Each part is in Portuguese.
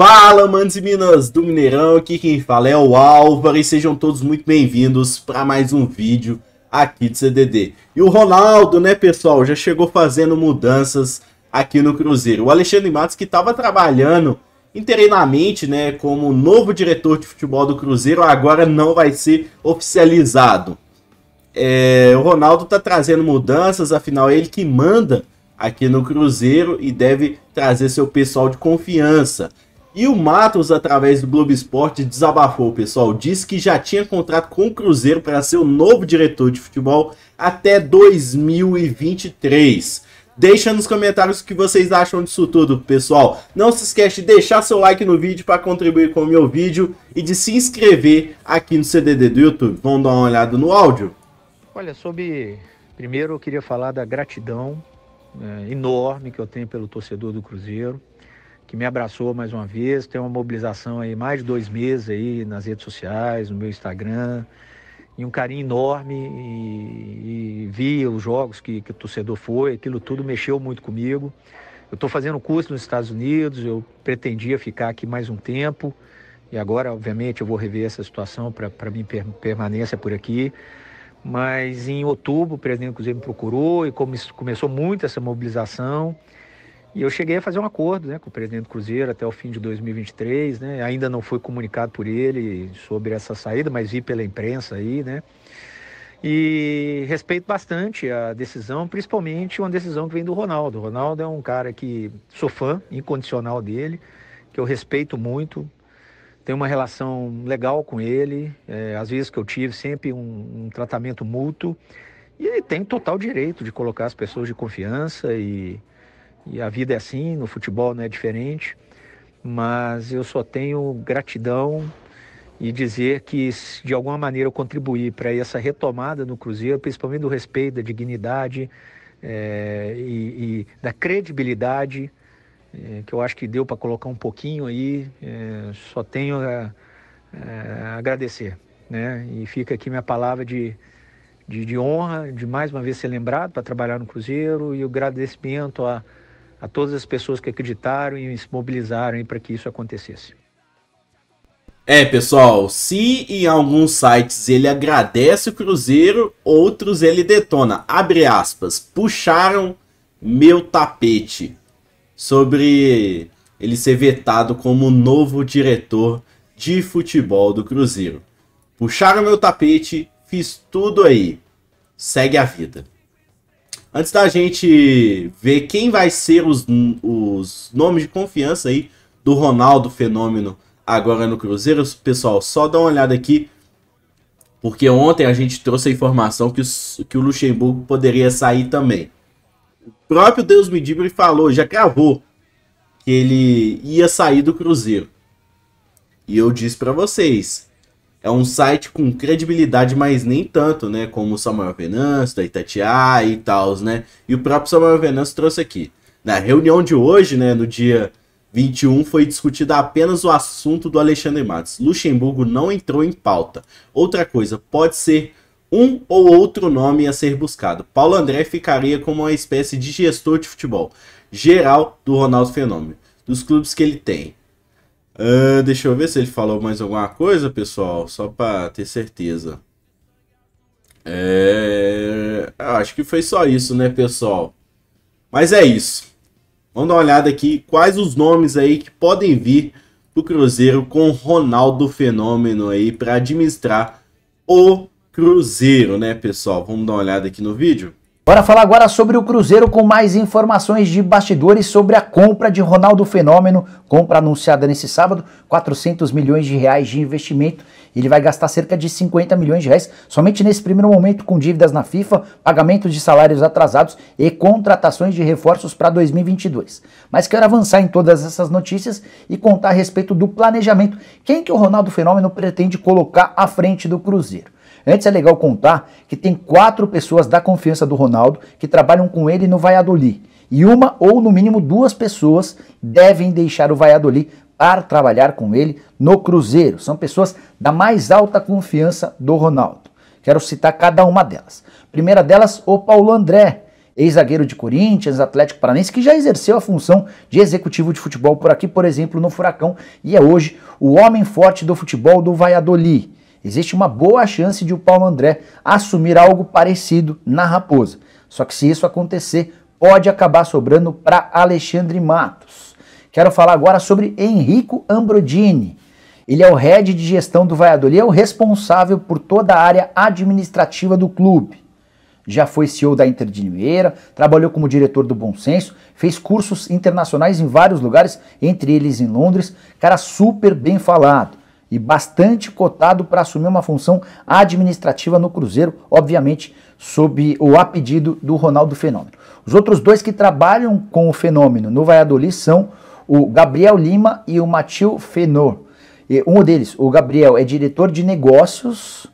Fala, manos e minas do Mineirão, aqui quem fala é o Álvaro e sejam todos muito bem-vindos para mais um vídeo aqui do CDD. E o Ronaldo, né, pessoal, já chegou fazendo mudanças aqui no Cruzeiro. O Alexandre Matos, que estava trabalhando interinamente, né, como novo diretor de futebol do Cruzeiro, agora não vai ser oficializado. É, o Ronaldo está trazendo mudanças, afinal, é ele que manda aqui no Cruzeiro e deve trazer seu pessoal de confiança. E o Matos, através do Globo Esporte, desabafou, pessoal. Disse que já tinha contrato com o Cruzeiro para ser o novo diretor de futebol até 2023. Deixa nos comentários o que vocês acham disso tudo, pessoal. Não se esquece de deixar seu like no vídeo para contribuir com o meu vídeo e de se inscrever aqui no CDD do YouTube. Vamos dar uma olhada no áudio? Olha, sobre... Primeiro eu queria falar da gratidão né, enorme que eu tenho pelo torcedor do Cruzeiro que me abraçou mais uma vez. Tem uma mobilização aí, mais de dois meses aí nas redes sociais, no meu Instagram. E um carinho enorme. E, e vi os jogos que, que o torcedor foi, aquilo tudo mexeu muito comigo. Eu estou fazendo curso nos Estados Unidos, eu pretendia ficar aqui mais um tempo. E agora, obviamente, eu vou rever essa situação para minha permanência por aqui. Mas em outubro, o presidente, inclusive, me procurou e come, começou muito essa mobilização. E eu cheguei a fazer um acordo né, com o presidente do Cruzeiro até o fim de 2023, né? Ainda não foi comunicado por ele sobre essa saída, mas vi pela imprensa aí, né? E respeito bastante a decisão, principalmente uma decisão que vem do Ronaldo. O Ronaldo é um cara que sou fã incondicional dele, que eu respeito muito, tenho uma relação legal com ele. É, às vezes que eu tive sempre um, um tratamento mútuo. E ele tem total direito de colocar as pessoas de confiança e e a vida é assim, no futebol não né, é diferente. Mas eu só tenho gratidão e dizer que de alguma maneira eu contribuí para essa retomada no Cruzeiro, principalmente do respeito, da dignidade é, e, e, da credibilidade é, que eu acho que deu para colocar um pouquinho aí. É, só tenho a, a agradecer, né? E fica aqui minha palavra de, de, de honra de mais uma vez ser lembrado para trabalhar no Cruzeiro e o agradecimento a a todas as pessoas que acreditaram e se mobilizaram para que isso acontecesse. É, pessoal, se em alguns sites ele agradece o Cruzeiro, outros ele detona. Abre aspas, puxaram meu tapete sobre ele ser vetado como novo diretor de futebol do Cruzeiro. Puxaram meu tapete, fiz tudo aí. Segue a vida. Antes da gente ver quem vai ser os, os nomes de confiança aí do Ronaldo Fenômeno agora no Cruzeiro, pessoal, só dá uma olhada aqui. Porque ontem a gente trouxe a informação que, os, que o Luxemburgo poderia sair também. O próprio Deus me ele falou, já cravou, que ele ia sair do Cruzeiro. E eu disse para vocês, é um site com credibilidade, mas nem tanto, né? Como o Samuel Venâncio, da Itatiaia e tal, né? E o próprio Samuel Venâncio trouxe aqui. Na reunião de hoje, né, no dia 21, foi discutida apenas o assunto do Alexandre Matos. Luxemburgo não entrou em pauta. Outra coisa, pode ser um ou outro nome a ser buscado. Paulo André ficaria como uma espécie de gestor de futebol geral do Ronaldo Fenômeno, dos clubes que ele tem. Uh, deixa eu ver se ele falou mais alguma coisa, pessoal, só para ter certeza. É... Acho que foi só isso, né, pessoal? Mas é isso. Vamos dar uma olhada aqui quais os nomes aí que podem vir do Cruzeiro com Ronaldo Fenômeno aí para administrar o Cruzeiro, né, pessoal? Vamos dar uma olhada aqui no vídeo. Bora falar agora sobre o Cruzeiro com mais informações de bastidores sobre a compra de Ronaldo Fenômeno, compra anunciada nesse sábado, 400 milhões de reais de investimento. Ele vai gastar cerca de 50 milhões de reais somente nesse primeiro momento com dívidas na FIFA, pagamento de salários atrasados e contratações de reforços para 2022. Mas quero avançar em todas essas notícias e contar a respeito do planejamento, quem que o Ronaldo Fenômeno pretende colocar à frente do Cruzeiro. Antes é legal contar que tem quatro pessoas da confiança do Ronaldo que trabalham com ele no Valladolid. E uma ou no mínimo duas pessoas devem deixar o Valladolid para trabalhar com ele no Cruzeiro. São pessoas da mais alta confiança do Ronaldo. Quero citar cada uma delas. Primeira delas, o Paulo André, ex-zagueiro de Corinthians, Atlético Paranense, que já exerceu a função de executivo de futebol por aqui, por exemplo, no Furacão, e é hoje o homem forte do futebol do Valladolid existe uma boa chance de o Paulo André assumir algo parecido na Raposa. Só que se isso acontecer, pode acabar sobrando para Alexandre Matos. Quero falar agora sobre Enrico Ambrodini. Ele é o head de gestão do Valladolid, é o responsável por toda a área administrativa do clube. Já foi CEO da Inter de Limeira, trabalhou como diretor do Bom Senso, fez cursos internacionais em vários lugares, entre eles em Londres. Cara super bem falado e bastante cotado para assumir uma função administrativa no Cruzeiro, obviamente sob o a pedido do Ronaldo Fenômeno. Os outros dois que trabalham com o Fenômeno no Valladolid são o Gabriel Lima e o Matil Fenor. E um deles, o Gabriel, é diretor de negócios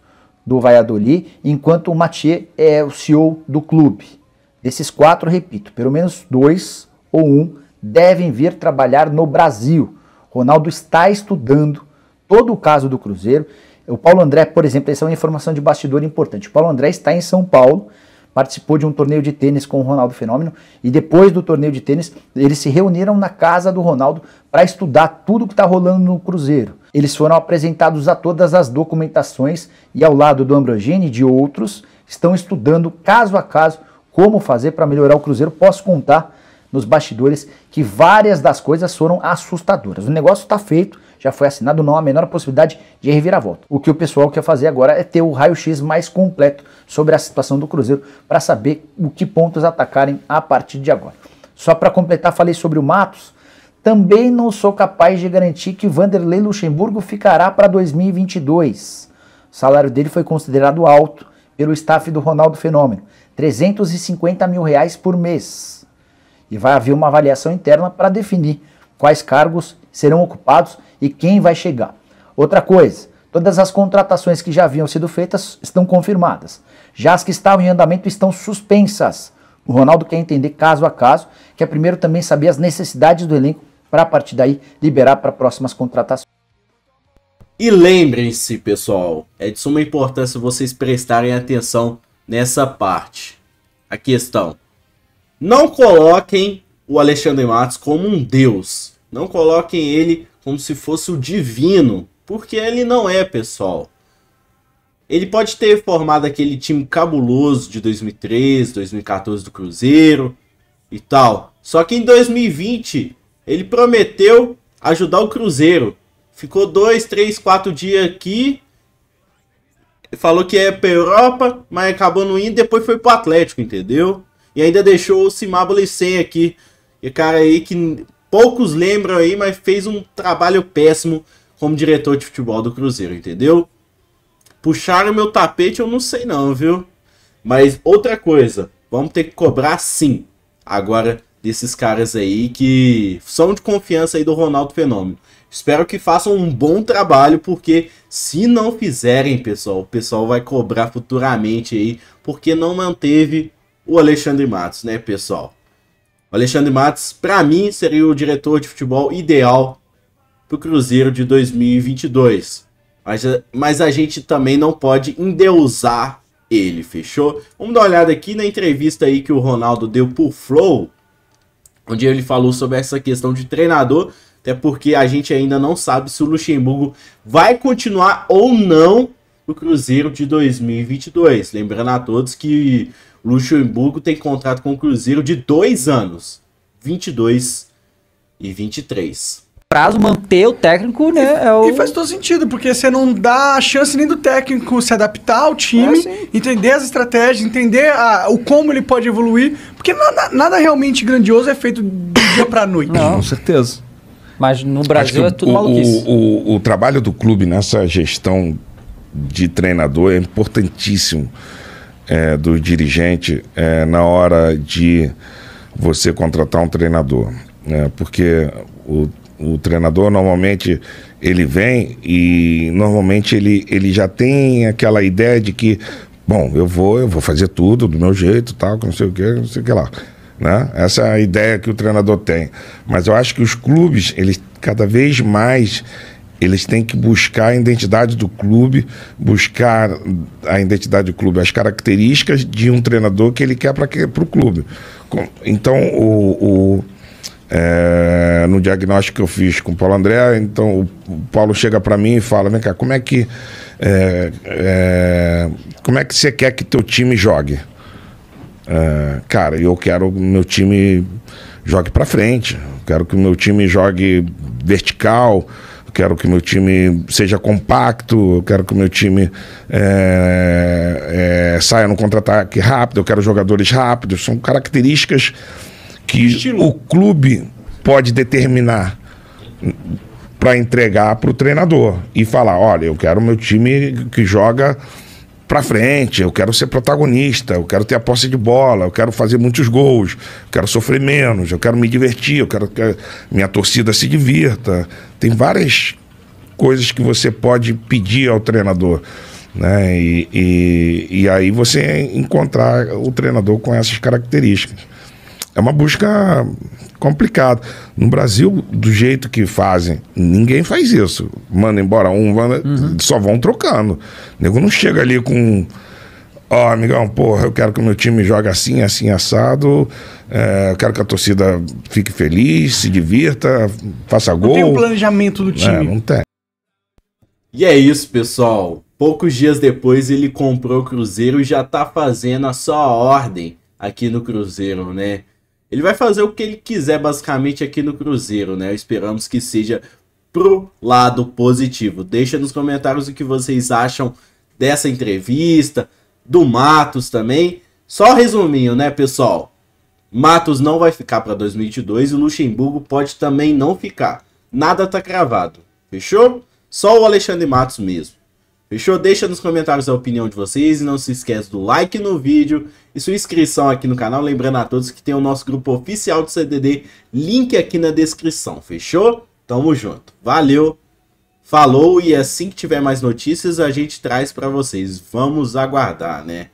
do Valladolid, enquanto o Mathieu é o CEO do clube. Desses quatro, repito, pelo menos dois ou um devem vir trabalhar no Brasil. Ronaldo está estudando todo o caso do Cruzeiro. O Paulo André, por exemplo, essa é uma informação de bastidor importante. O Paulo André está em São Paulo, participou de um torneio de tênis com o Ronaldo Fenômeno e depois do torneio de tênis eles se reuniram na casa do Ronaldo para estudar tudo que está rolando no Cruzeiro. Eles foram apresentados a todas as documentações e ao lado do Ambrogini e de outros estão estudando caso a caso como fazer para melhorar o Cruzeiro. Posso contar nos bastidores que várias das coisas foram assustadoras. O negócio está feito, já foi assinado, não há a menor possibilidade de reviravolta. O que o pessoal quer fazer agora é ter o raio-x mais completo sobre a situação do Cruzeiro para saber o que pontos atacarem a partir de agora. Só para completar, falei sobre o Matos. Também não sou capaz de garantir que Vanderlei Luxemburgo ficará para 2022. O salário dele foi considerado alto pelo staff do Ronaldo Fenômeno, 350 mil reais por mês e vai haver uma avaliação interna para definir quais cargos serão ocupados e quem vai chegar. Outra coisa, todas as contratações que já haviam sido feitas estão confirmadas. Já as que estavam em andamento estão suspensas. O Ronaldo quer entender caso a caso, quer primeiro também saber as necessidades do elenco para a partir daí liberar para próximas contratações. E lembrem-se, pessoal, é de suma importância vocês prestarem atenção nessa parte. A questão não coloquem o Alexandre Matos como um deus. Não coloquem ele como se fosse o divino, porque ele não é, pessoal. Ele pode ter formado aquele time cabuloso de 2013, 2014 do Cruzeiro e tal. Só que em 2020 ele prometeu ajudar o Cruzeiro. Ficou dois, três, quatro dias aqui. Falou que é pra Europa, mas acabou não indo. Depois foi pro Atlético, entendeu? E ainda deixou o Simaboli sem aqui. E cara aí que poucos lembram aí, mas fez um trabalho péssimo como diretor de futebol do Cruzeiro, entendeu? Puxaram meu tapete, eu não sei não, viu? Mas outra coisa, vamos ter que cobrar sim agora desses caras aí que são de confiança aí do Ronaldo Fenômeno. Espero que façam um bom trabalho, porque se não fizerem, pessoal, o pessoal vai cobrar futuramente aí, porque não manteve o Alexandre Matos, né, pessoal? O Alexandre Matos, para mim, seria o diretor de futebol ideal para o Cruzeiro de 2022. Mas, mas a gente também não pode endeusar ele, fechou? Vamos dar uma olhada aqui na entrevista aí que o Ronaldo deu o Flow, onde ele falou sobre essa questão de treinador, até porque a gente ainda não sabe se o Luxemburgo vai continuar ou não no Cruzeiro de 2022. Lembrando a todos que Luxemburgo tem contrato com o Cruzeiro de dois anos, 22 e 23. Prazo manter o técnico, né? E, é o... e faz todo sentido, porque você não dá a chance nem do técnico se adaptar ao time, é, entender as estratégias, entender a, o como ele pode evoluir, porque nada, nada realmente grandioso é feito do dia para noite. Não. Com certeza. Mas no Brasil é tudo o, maluquice. O, o, o trabalho do clube nessa gestão de treinador é importantíssimo é, do dirigente é, na hora de você contratar um treinador. Né? Porque o, o treinador normalmente ele vem e normalmente ele, ele já tem aquela ideia de que, bom, eu vou, eu vou fazer tudo do meu jeito, tal, não sei o que, não sei o que lá. Né? Essa é a ideia que o treinador tem. Mas eu acho que os clubes, eles cada vez mais eles têm que buscar a identidade do clube, buscar a identidade do clube, as características de um treinador que ele quer para o clube. Então, o, o é, no diagnóstico que eu fiz com o Paulo André, então o Paulo chega para mim e fala: vem cá, como é que. É, é, como é que você quer que teu time jogue? É, cara, eu quero meu time jogue para frente, quero que o meu time jogue vertical, quero que meu time seja compacto, eu quero que o meu time é, é, saia no contra-ataque rápido, eu quero jogadores rápidos. São características que Estilo. o clube pode determinar para entregar para o treinador e falar: olha, eu quero o meu time que joga para frente, eu quero ser protagonista, eu quero ter a posse de bola, eu quero fazer muitos gols, eu quero sofrer menos, eu quero me divertir, eu quero que a minha torcida se divirta. Tem várias coisas que você pode pedir ao treinador. Né? E, e, e aí você encontrar o treinador com essas características. É uma busca complicado. No Brasil, do jeito que fazem, ninguém faz isso. Manda embora um, manda, uhum. só vão trocando. O nego não chega ali com. Ó, oh, amigão, porra, eu quero que o meu time jogue assim, assim, assado. É, eu quero que a torcida fique feliz, se divirta, faça não gol. Não tem um planejamento do é, time. É, não tem. E é isso, pessoal. Poucos dias depois ele comprou o Cruzeiro e já tá fazendo a sua ordem aqui no Cruzeiro, né? Ele vai fazer o que ele quiser basicamente aqui no Cruzeiro, né? Esperamos que seja pro lado positivo. Deixa nos comentários o que vocês acham dessa entrevista, do Matos também. Só resuminho, né, pessoal? Matos não vai ficar para 2022 e o Luxemburgo pode também não ficar. Nada tá cravado. Fechou? Só o Alexandre Matos mesmo. Fechou? Deixa nos comentários a opinião de vocês e não se esquece do like no vídeo e sua inscrição aqui no canal. Lembrando a todos que tem o nosso grupo oficial do CDD, link aqui na descrição. Fechou? Tamo junto. Valeu, falou e assim que tiver mais notícias a gente traz para vocês. Vamos aguardar, né?